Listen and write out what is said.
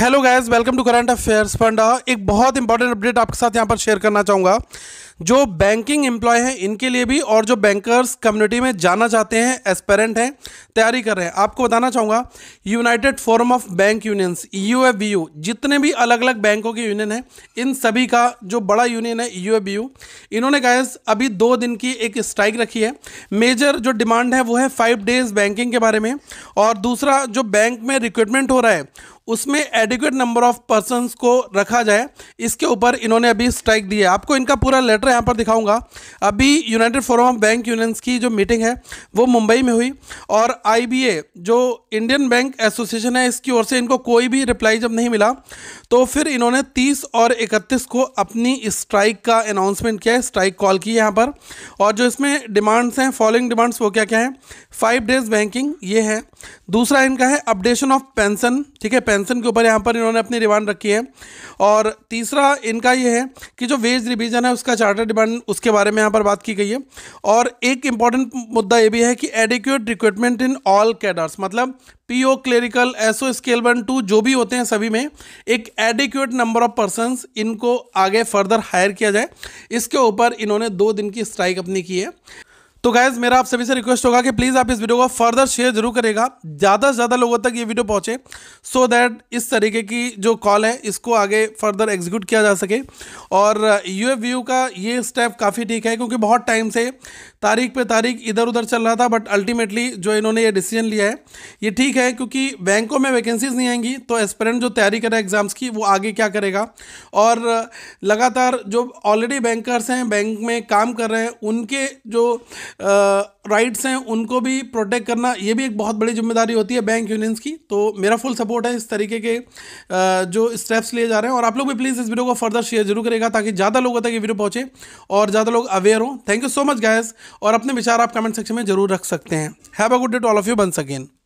hello guys welcome to current affairs panda एक बहुत important update आपके साथ यहाँ पर शेयर करना चाहूँगा जो बैंकिंग एम्प्लॉय हैं इनके लिए भी और जो बैंकर्स कम्युनिटी में जाना चाहते हैं एस्पेरेंट हैं तैयारी कर रहे हैं आपको बताना चाहूँगा United Forum of Bank Unions U F B U जितने भी अलग अलग बैंकों के यूनियन हैं इन सभी का जो बड़ा यूनियन है यू एफ बी यू इन्होंने गाइस अभी दो दिन की एक स्ट्राइक रखी है मेजर जो डिमांड है वो है फाइव डेज बैंकिंग के बारे में और दूसरा जो बैंक में रिक्रूटमेंट हो रहा है उसमें एडिक्वेट नंबर ऑफ पर्सन को रखा जाए इसके ऊपर इन्होंने अभी स्ट्राइक दी है आपको इनका पूरा लेटर यहाँ पर दिखाऊंगा अभी United Forum of Bank Unions की जो मीटिंग है वो मुंबई में हुई और आई जो इंडियन बैंक एसोसिएशन है इसकी ओर से इनको कोई भी रिप्लाई जब नहीं मिला तो फिर इन्होंने तीस और इकतीस को अपनी स्ट्राइक का अनाउंसमेंट किया है स्ट्राइक कॉल की है यहाँ पर और जो इसमें डिमांड्स हैं फॉलोइंग डिमांड्स वो क्या क्या हैं फाइव डेज बैंकिंग ये है दूसरा इनका है अपडेशन ऑफ पेंशन ठीक है सैमसन के ऊपर यहाँ पर इन्होंने अपनी डिमांड रखी है और तीसरा इनका ये है कि जो वेज रिविज़न है उसका चार्टर डिमांड उसके बारे में यहाँ पर बात की गई है और एक इम्पॉर्टेंट मुद्दा ये भी है कि adequate recruitment in all cadres मतलब P O clerical SO scale one two जो भी होते हैं सभी में एक एडिक्यूट नंबर ऑफ पर्सन इनको आगे फर्दर हायर किया जाए इसके ऊपर इन्होंने दो दिन की स्ट्राइक अपनी की है तो गैज मेरा आप सभी से रिक्वेस्ट होगा कि प्लीज़ आप इस वीडियो को फर्दर शेयर जरूर करेगा ज़्यादा से ज़्यादा लोगों तक ये वीडियो पहुँचे सो so दैट इस तरीके की जो कॉल है इसको आगे फर्दर एग्जीक्यूट किया जा सके और यू uh, एफ का ये स्टेप काफ़ी ठीक है क्योंकि बहुत टाइम से तारीख पे तारीख इधर उधर चल रहा था बट अल्टीमेटली जो इन्होंने ये डिसीजन लिया है ये ठीक है क्योंकि बैंकों में वैकेंसीज नहीं आएंगी तो एस्पेरेंट जो तैयारी करें एग्ज़ाम्स की वो आगे क्या करेगा और uh, लगातार जो ऑलरेडी बैंकर्स हैं बैंक में काम कर रहे हैं उनके जो राइट्स हैं उनको भी प्रोटेक्ट करना ये भी एक बहुत बड़ी जिम्मेदारी होती है बैंक यूनियंस की तो मेरा फुल सपोर्ट है इस तरीके के जो स्टेप्स लिए जा रहे हैं और आप लोग भी प्लीज़ इस वीडियो को फर्दर शेयर जरूर करेगा ताकि ज़्यादा लोगों तक ये वीडियो पहुँचे और ज़्यादा लोग अवेयर हों thank you so much guys और अपने विचार आप कमेंट सेक्शन में जरूर रख सकते हैं have a good day to all of you बन अगेन